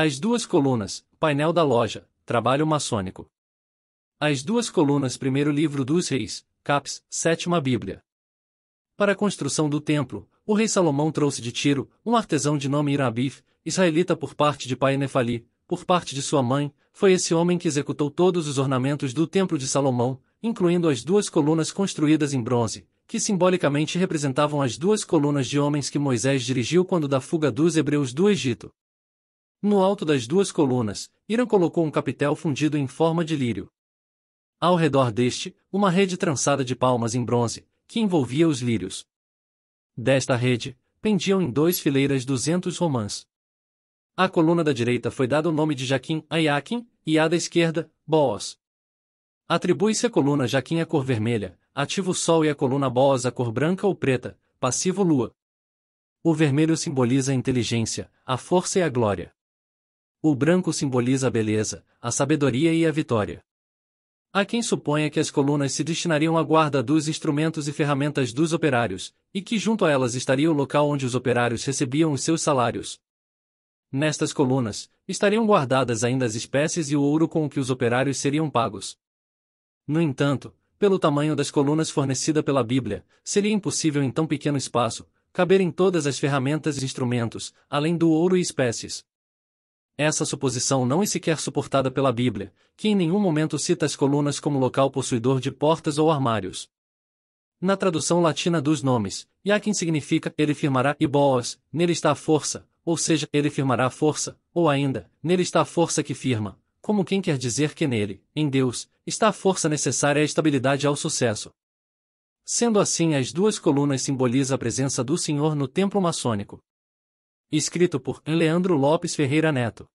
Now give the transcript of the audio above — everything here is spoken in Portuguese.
As duas colunas, painel da loja, trabalho maçônico. As duas colunas, primeiro livro dos reis, Caps, sétima Bíblia. Para a construção do templo, o rei Salomão trouxe de Tiro, um artesão de nome Irabif, israelita por parte de pai Nefali, por parte de sua mãe, foi esse homem que executou todos os ornamentos do templo de Salomão, incluindo as duas colunas construídas em bronze, que simbolicamente representavam as duas colunas de homens que Moisés dirigiu quando da fuga dos hebreus do Egito. No alto das duas colunas, Irã colocou um capitel fundido em forma de lírio. Ao redor deste, uma rede trançada de palmas em bronze, que envolvia os lírios. Desta rede, pendiam em dois fileiras duzentos romãs. A coluna da direita foi dada o nome de Jaquim Ayaquim, e a da esquerda, Boas. Atribui-se à coluna Jaquim a cor vermelha, ativo Sol e à coluna Boas a cor branca ou preta, passivo Lua. O vermelho simboliza a inteligência, a força e a glória. O branco simboliza a beleza, a sabedoria e a vitória. Há quem suponha que as colunas se destinariam à guarda dos instrumentos e ferramentas dos operários, e que junto a elas estaria o local onde os operários recebiam os seus salários. Nestas colunas, estariam guardadas ainda as espécies e o ouro com o que os operários seriam pagos. No entanto, pelo tamanho das colunas fornecida pela Bíblia, seria impossível em tão pequeno espaço, caberem todas as ferramentas e instrumentos, além do ouro e espécies. Essa suposição não é sequer suportada pela Bíblia, que em nenhum momento cita as colunas como local possuidor de portas ou armários. Na tradução latina dos nomes, Yakin significa ele firmará e Boas, nele está a força, ou seja, ele firmará a força, ou ainda, nele está a força que firma, como quem quer dizer que nele, em Deus, está a força necessária à estabilidade e ao sucesso. Sendo assim, as duas colunas simbolizam a presença do Senhor no templo maçônico. Escrito por Leandro Lopes Ferreira Neto.